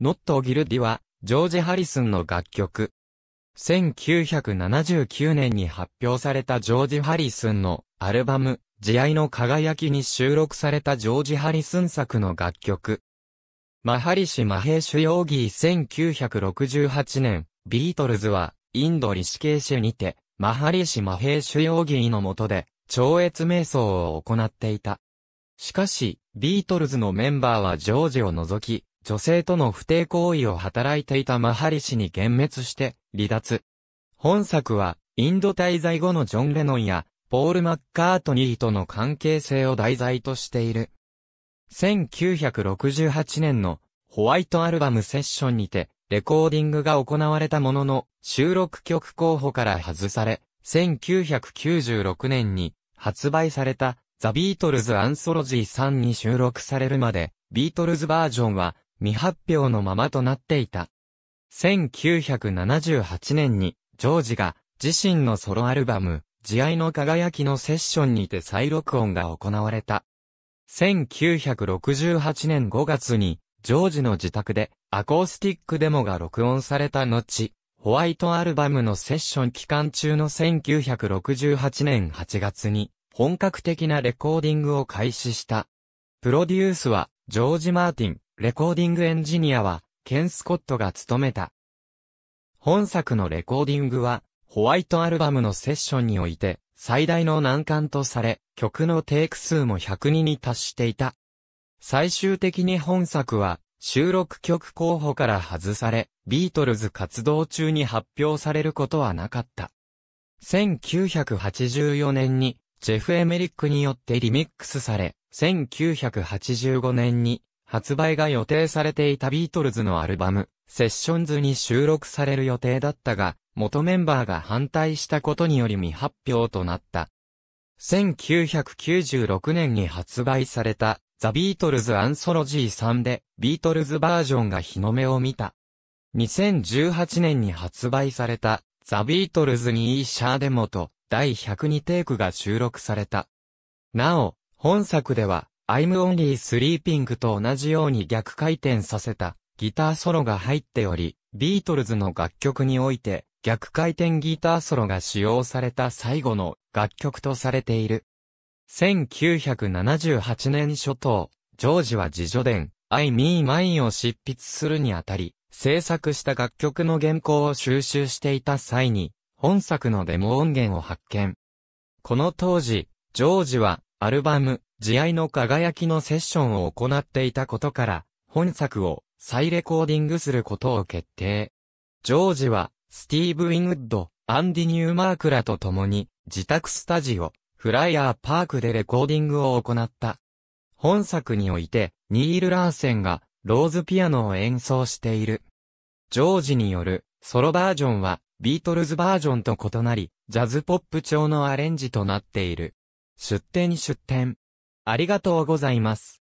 ノット・ギルディは、ジョージ・ハリスンの楽曲。1979年に発表されたジョージ・ハリスンのアルバム、慈愛の輝きに収録されたジョージ・ハリスン作の楽曲。マハリシ・マヘーシュ・ヨーギー1968年、ビートルズは、インド・リシケーシュにて、マハリシ・マヘーシュ・ヨーギーの下で、超越瞑想を行っていた。しかし、ビートルズのメンバーはジョージを除き、女性との不定行為を働いていたマハリ氏に幻滅して、離脱。本作は、インド滞在後のジョン・レノンや、ポール・マッカートニーとの関係性を題材としている。1968年のホワイトアルバムセッションにて、レコーディングが行われたものの、収録曲候補から外され、1996年に発売されたザ・ビートルズ・アンソロジー3に収録されるまで、ビートルズバージョンは未発表のままとなっていた。1978年に、ジョージが自身のソロアルバム、慈愛の輝きのセッションにて再録音が行われた。1968年5月に、ジョージの自宅でアコースティックデモが録音された後、ホワイトアルバムのセッション期間中の1968年8月に本格的なレコーディングを開始した。プロデュースはジョージ・マーティン、レコーディングエンジニアは、ケン・スコットが務めた。本作のレコーディングは、ホワイトアルバムのセッションにおいて、最大の難関とされ、曲のテイク数も102に達していた。最終的に本作は、収録曲候補から外され、ビートルズ活動中に発表されることはなかった。1984年に、ジェフ・エメリックによってリミックスされ、1985年に発売が予定されていたビートルズのアルバム、セッションズに収録される予定だったが、元メンバーが反対したことにより未発表となった。1996年に発売された、ザ・ビートルズ・アンソロジー3で、ビートルズバージョンが日の目を見た。2018年に発売された、ザ・ビートルズにイーシャーデモと、第102テイクが収録された。なお、本作では、I'm Only Sleeping と同じように逆回転させたギターソロが入っており、ビートルズの楽曲において逆回転ギターソロが使用された最後の楽曲とされている。1978年初頭、ジョージは自助伝、I Me Mine を執筆するにあたり、制作した楽曲の原稿を収集していた際に、本作のデモ音源を発見。この当時、ジョージは、アルバム、慈愛の輝きのセッションを行っていたことから、本作を再レコーディングすることを決定。ジョージは、スティーブ・ウィンウッド、アンディ・ニューマークらと共に、自宅スタジオ、フライヤーパークでレコーディングを行った。本作において、ニール・ラーセンが、ローズピアノを演奏している。ジョージによる、ソロバージョンは、ビートルズバージョンと異なり、ジャズポップ調のアレンジとなっている。出展に出展。ありがとうございます。